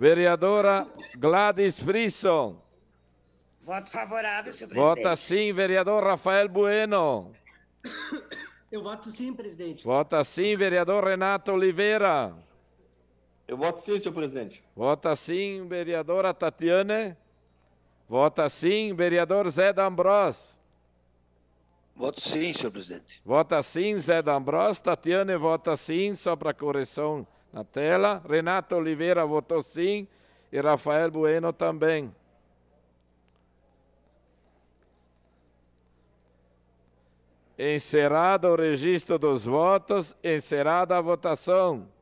Vereadora Gladys Frisson. Voto favorável, senhor presidente. Vota sim, vereador Rafael Bueno. Eu voto sim, presidente. Vota sim, vereador Renato Oliveira. Eu voto sim, senhor presidente. Vota sim, vereadora Tatiane. Vota sim, vereador Zé D'Ambros. Voto sim, senhor presidente. Vota sim, Zé D'Ambros. Tatiane vota sim, só para correção na tela. Renato Oliveira votou sim e Rafael Bueno também. Encerrado o registro dos votos, encerrada a votação.